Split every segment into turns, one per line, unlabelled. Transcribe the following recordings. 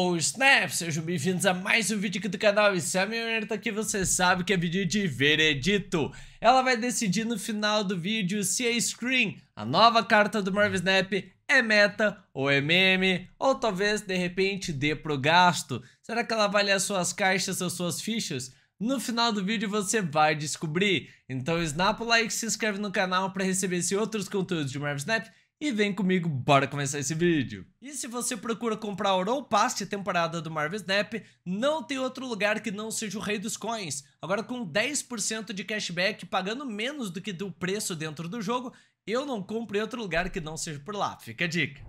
ou Snap, sejam bem-vindos a mais um vídeo aqui do canal e se a minha mulher tá aqui você sabe que é vídeo de veredito. Ela vai decidir no final do vídeo se a Scream, a nova carta do Marvel Snap, é meta ou é meme, ou talvez de repente dê pro gasto. Será que ela vale as suas caixas ou suas fichas? No final do vídeo você vai descobrir. Então snap o like, se inscreve no canal para receber esses outros conteúdos de Marvel Snap e vem comigo, bora começar esse vídeo. E se você procura comprar Ouro Pass temporada do Marvel Snap, não tem outro lugar que não seja o Rei dos Coins. Agora com 10% de cashback, pagando menos do que do preço dentro do jogo, eu não compro em outro lugar que não seja por lá. Fica a dica.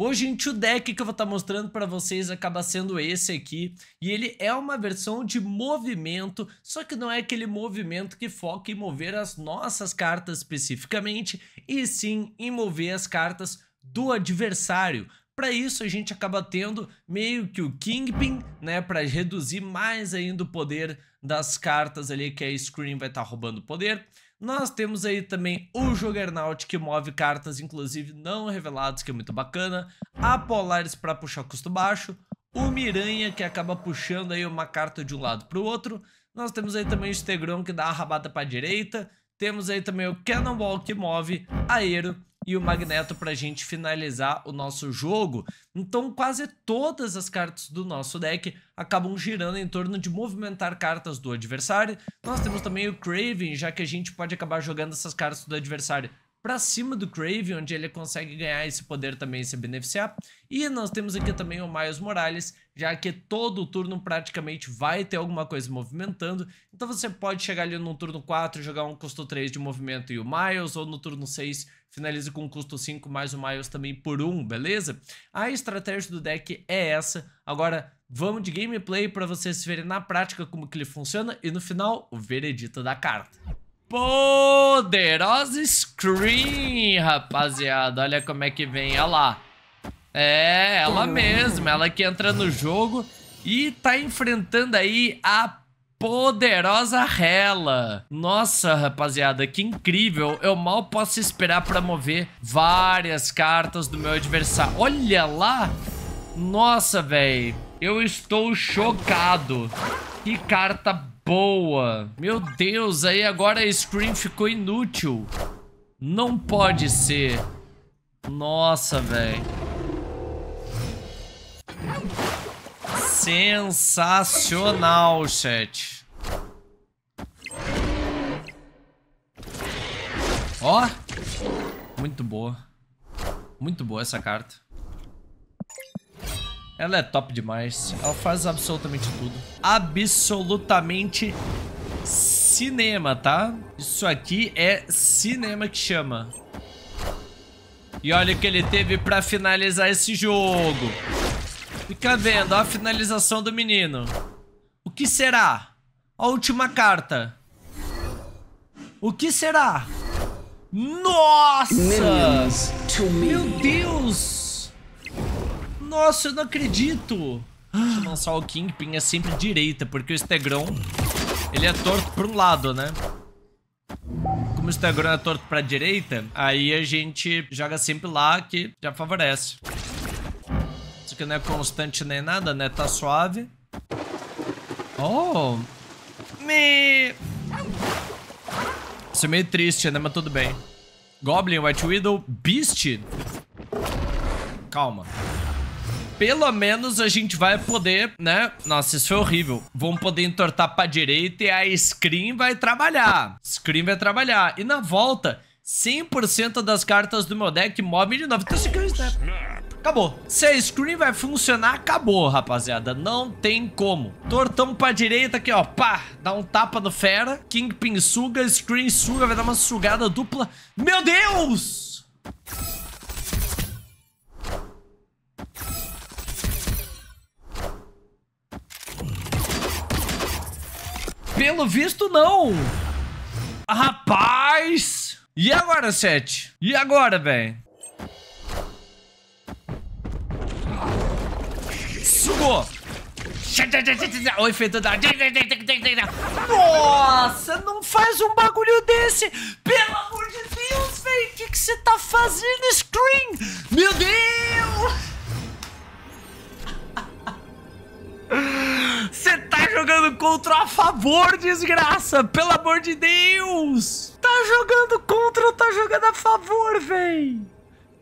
Hoje, gente, o deck que eu vou estar tá mostrando para vocês acaba sendo esse aqui, e ele é uma versão de movimento, só que não é aquele movimento que foca em mover as nossas cartas especificamente, e sim em mover as cartas do adversário. Para isso, a gente acaba tendo meio que o Kingpin, né? Para reduzir mais ainda o poder das cartas ali, que a Screen vai estar tá roubando poder. Nós temos aí também o Juggernaut, que move cartas, inclusive não reveladas, que é muito bacana. A Polaris para puxar custo baixo. O Miranha, que acaba puxando aí uma carta de um lado para o outro. Nós temos aí também o Stegron, que dá a rabada para a direita. Temos aí também o Cannonball, que move, Aero e o Magneto para a gente finalizar o nosso jogo. Então quase todas as cartas do nosso deck acabam girando em torno de movimentar cartas do adversário. Nós temos também o Craven, já que a gente pode acabar jogando essas cartas do adversário para cima do Crave, onde ele consegue ganhar esse poder também e se beneficiar. E nós temos aqui também o Miles Morales, já que todo turno praticamente vai ter alguma coisa movimentando. Então você pode chegar ali no turno 4, jogar um custo 3 de movimento e o Miles, ou no turno 6 finaliza com um custo 5 mais o Miles também por 1, beleza? A estratégia do deck é essa. Agora vamos de gameplay para vocês verem na prática como que ele funciona e no final o veredito da carta. Poderosa Scream, rapaziada. Olha como é que vem, olha lá. É, ela mesma, ela que entra no jogo e tá enfrentando aí a poderosa Hela. Nossa, rapaziada, que incrível. Eu mal posso esperar pra mover várias cartas do meu adversário. Olha lá! Nossa, velho. Eu estou chocado. Que carta Boa. Meu Deus, aí agora a Scream ficou inútil. Não pode ser. Nossa, velho. Sensacional, chat. Ó. Muito boa. Muito boa essa carta. Ela é top demais. Ela faz absolutamente tudo. Absolutamente cinema, tá? Isso aqui é cinema que chama. E olha o que ele teve pra finalizar esse jogo. Fica vendo, ó a finalização do menino. O que será? A última carta. O que será? Nossa! Meu Deus! Nossa, eu não acredito. Deixa eu lançar o Kingpin é sempre direita, porque o Stegrão, ele é torto para um lado, né? Como o Stegrão é torto para direita, aí a gente joga sempre lá, que já favorece. Isso aqui não é constante nem nada, né? Tá suave. Oh! Me... Isso é meio triste, né? Mas tudo bem. Goblin, White Widow, Beast. Calma pelo menos a gente vai poder, né? Nossa, isso foi horrível. Vamos poder entortar pra direita e a screen vai trabalhar. Screen vai trabalhar. E na volta, 100% das cartas do meu deck movem de novo. Então, se né? Acabou. Se a screen vai funcionar, acabou, rapaziada. Não tem como. Tortão pra direita aqui, ó. Pá, dá um tapa no fera. Kingpin suga, screen suga, vai dar uma sugada dupla. Meu Deus! Pelo visto, não. Rapaz! E agora, Sete? E agora, velho? Sugou! Oi, feito da... Nossa, não faz um bagulho desse! Pelo amor de Deus, velho! O que você tá fazendo, Scream? Meu Deus! encontrou a favor, desgraça! Pelo amor de Deus! Tá jogando contra ou tá jogando a favor, véi?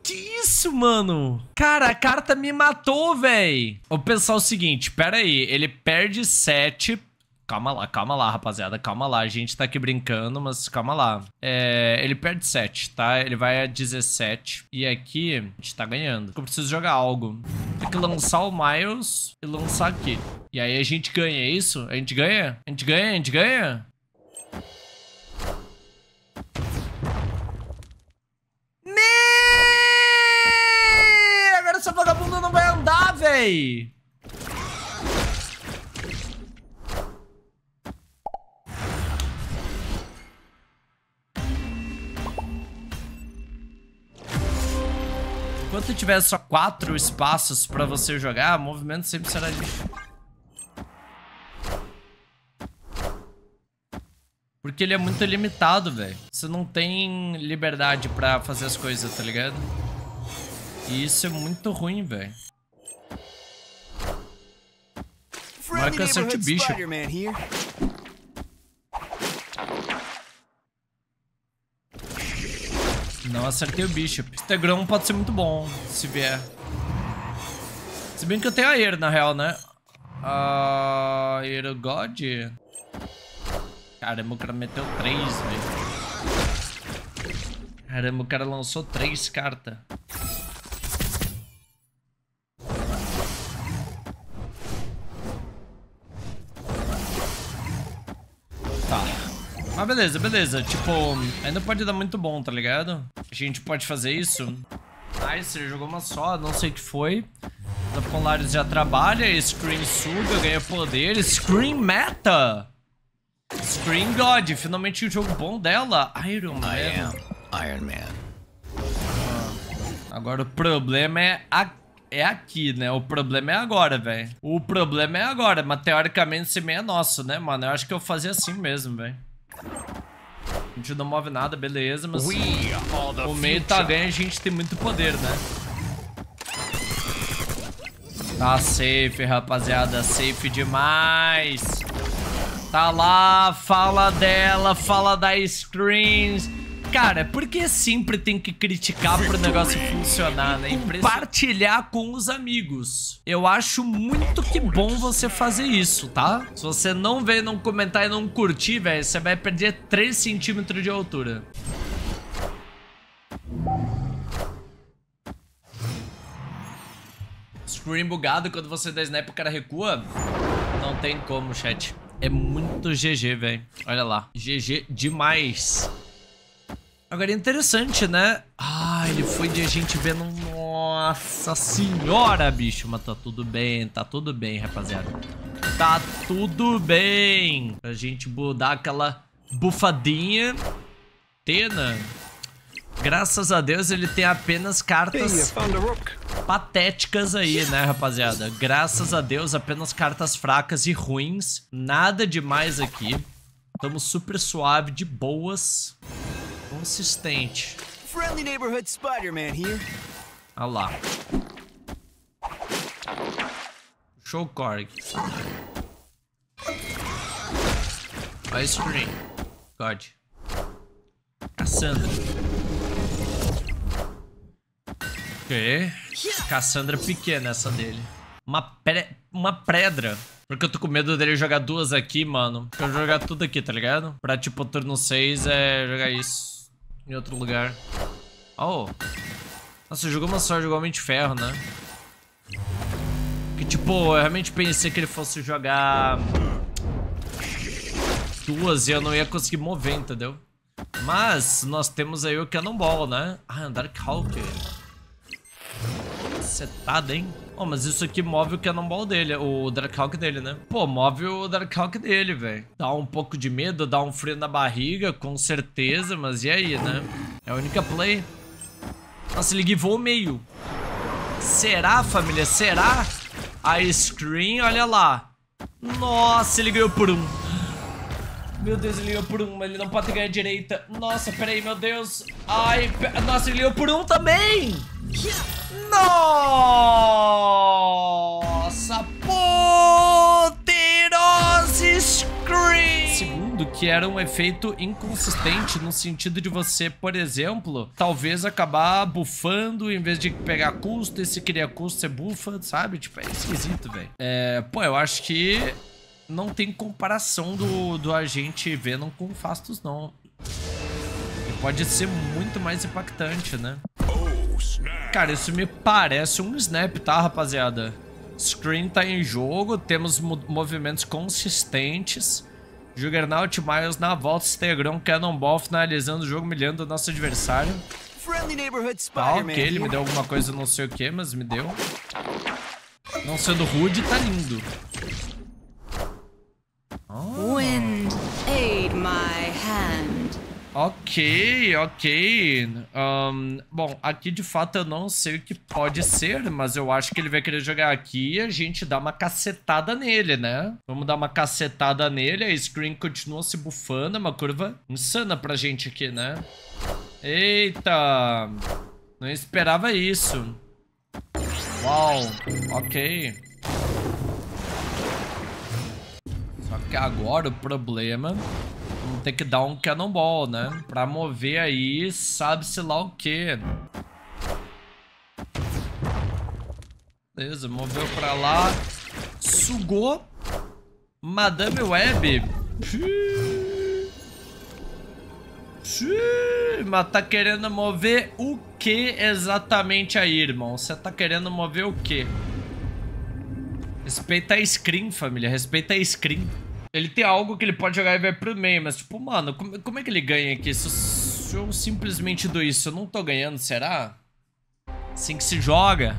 Que isso, mano? Cara, a carta me matou, véi. Vou pensar é o seguinte, pera aí. Ele perde 7, Calma lá, calma lá, rapaziada. Calma lá. A gente tá aqui brincando, mas calma lá. É, ele perde 7, tá? Ele vai a 17. E aqui, a gente tá ganhando. Eu preciso jogar algo. Tem que lançar o Miles e lançar aqui. E aí a gente ganha, é isso? A gente ganha? A gente ganha? A gente ganha? Nee! Agora essa vagabunda não vai andar, véi! Enquanto tiver só quatro espaços pra você jogar, o movimento sempre será difícil. Porque ele é muito limitado, velho. Você não tem liberdade pra fazer as coisas, tá ligado? E isso é muito ruim, velho. Marca acerte o bicho. Não acertei o Bishop. Instagram pode ser muito bom, se vier. Se bem que eu tenho a Air, na real, né? A Air God? Caramba, o cara meteu três, velho. Caramba, o cara lançou três cartas. Tá. Mas beleza, beleza. Tipo, ainda pode dar muito bom, tá ligado? A gente pode fazer isso. Icer jogou uma só, não sei o que foi. Zaponlaris já trabalha, Scream suga, ganha poder, Scream meta! Screen God, finalmente o um jogo bom dela, Iron Man. I am Iron Man. Ah. Agora o problema é a é aqui, né? O problema é agora, velho. O problema é agora, mas teoricamente esse meio é nosso, né, mano? Eu acho que eu fazia assim mesmo, velho. A gente não move nada, beleza, mas o meio tá ganho, a gente tem muito poder, né? Tá safe, rapaziada, safe demais. Tá lá, fala dela, fala da screens. Cara, porque sempre tem que criticar pro negócio funcionar, né? E compartilhar com os amigos. Eu acho muito que bom você fazer isso, tá? Se você não ver, não comentar e não curtir, velho, você vai perder 3 centímetros de altura. Scream bugado quando você dá snap o cara recua? Não tem como, chat é muito GG, velho. Olha lá. GG demais. Agora é interessante, né? Ah, ele foi de gente vendo... Nossa senhora, bicho. Mas tá tudo bem, tá tudo bem, rapaziada. Tá tudo bem. A gente dar aquela bufadinha. Tena. Graças a Deus ele tem apenas cartas patéticas aí, né, rapaziada? Graças a Deus, apenas cartas fracas e ruins. Nada demais aqui. Estamos super suave, de boas. Consistente. Friendly neighborhood Spider-Man here. lá. Show Korg. Ice Cream. God. Cassandra. Que Cassandra pequena essa dele. Uma, pre... uma pedra. Porque eu tô com medo dele jogar duas aqui, mano. Porque eu vou jogar tudo aqui, tá ligado? Pra, tipo, turno 6 é jogar isso em outro lugar. Oh. Nossa, jogou uma sorte igualmente ferro, né? Que, tipo, eu realmente pensei que ele fosse jogar duas e eu não ia conseguir mover, entendeu? Mas nós temos aí o Cannonball, né? Ah, é Dark Hawk cacetada, hein? Oh, mas isso aqui move o Cannonball dele, o Darkhawk dele, né? Pô, move o Darkhawk dele, velho. Dá um pouco de medo, dá um frio na barriga, com certeza, mas e aí, né? É a única play. Nossa, ele givou o meio. Será, família? Será? A scream, olha lá. Nossa, ele ganhou por um. Meu Deus, ele ganhou por um, ele não pode ganhar a direita. Nossa, peraí, meu Deus. Ai, nossa, ele ganhou por um também. Nossa, poderosa Scream. Segundo, que era um efeito inconsistente no sentido de você, por exemplo, talvez acabar bufando em vez de pegar custo, e se cria custo, você bufa, sabe? Tipo, é esquisito, velho. É, pô, eu acho que não tem comparação do, do agente Venom com Fastos, não. E pode ser muito mais impactante, né? Cara, isso me parece um snap, tá, rapaziada? Screen tá em jogo, temos movimentos consistentes. Juggernaut Miles na volta, Stegrão, Cannonball finalizando o jogo, milhando o nosso adversário. Tá, ok, ele me deu alguma coisa, não sei o que, mas me deu. Não sendo rude, tá lindo. Oh. Wind, aid my hand. Ok, ok. Um, bom, aqui de fato eu não sei o que pode ser, mas eu acho que ele vai querer jogar aqui e a gente dá uma cacetada nele, né? Vamos dar uma cacetada nele, a screen continua se bufando, é uma curva insana pra gente aqui, né? Eita! Não esperava isso. Uau, ok. que agora o problema vamos é ter que dar um cannonball, né? Pra mover aí, sabe-se lá o que. Beleza, moveu pra lá. Sugou. Madame Web. Mas tá querendo mover o que exatamente aí, irmão? Você tá querendo mover o que? Respeita a screen, família. Respeita a screen. Ele tem algo que ele pode jogar e vai pro meio, mas tipo, mano, como, como é que ele ganha aqui? Se eu, se eu simplesmente dou isso, eu não tô ganhando, será? Assim que se joga.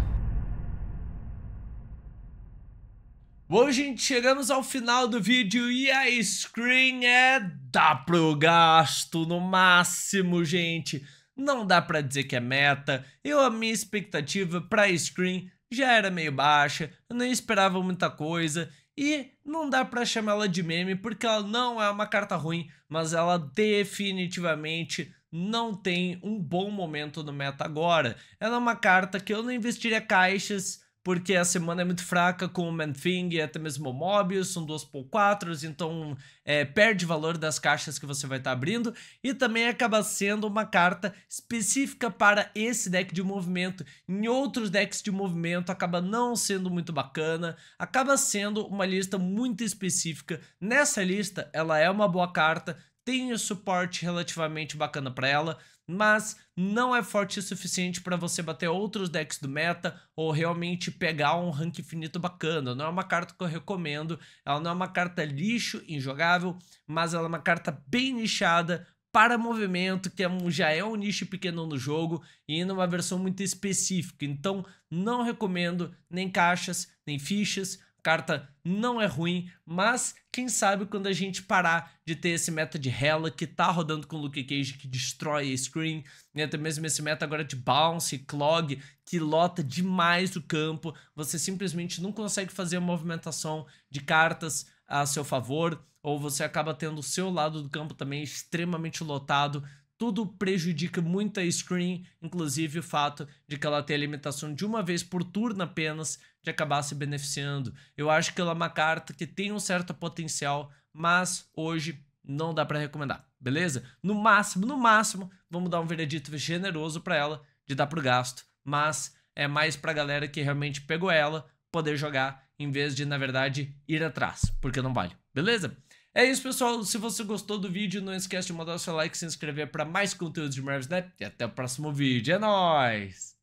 Bom, gente, chegamos ao final do vídeo e a screen é... Dá pro gasto no máximo, gente. Não dá pra dizer que é meta. Eu, a minha expectativa pra screen já era meio baixa. Eu nem esperava muita coisa. E não dá para chamá-la de meme porque ela não é uma carta ruim, mas ela definitivamente não tem um bom momento no meta agora. Ela é uma carta que eu não investiria caixas porque a semana é muito fraca com o Manfing e até mesmo o Mobius, são duas por quatro, então é, perde valor das caixas que você vai estar tá abrindo, e também acaba sendo uma carta específica para esse deck de movimento. Em outros decks de movimento acaba não sendo muito bacana, acaba sendo uma lista muito específica. Nessa lista, ela é uma boa carta, tem o suporte relativamente bacana para ela, mas não é forte o suficiente para você bater outros decks do meta ou realmente pegar um rank infinito bacana. Não é uma carta que eu recomendo, ela não é uma carta lixo, injogável, mas ela é uma carta bem nichada para movimento, que é um, já é um nicho pequeno no jogo e numa versão muito específica. Então, não recomendo nem caixas, nem fichas, carta não é ruim, mas quem sabe quando a gente parar de ter esse meta de Hela que tá rodando com o Luke Cage que destrói a screen, e né? até mesmo esse meta agora de Bounce, Clog, que lota demais o campo, você simplesmente não consegue fazer a movimentação de cartas a seu favor, ou você acaba tendo o seu lado do campo também extremamente lotado, tudo prejudica muito a Screen, inclusive o fato de que ela tem a limitação de uma vez por turno apenas de acabar se beneficiando. Eu acho que ela é uma carta que tem um certo potencial, mas hoje não dá para recomendar, beleza? No máximo, no máximo, vamos dar um veredito generoso para ela de dar pro gasto, mas é mais pra galera que realmente pegou ela poder jogar em vez de, na verdade, ir atrás, porque não vale, beleza? É isso, pessoal. Se você gostou do vídeo, não esquece de mandar o seu like e se inscrever para mais conteúdo de Marvel Snap. E até o próximo vídeo. É nóis!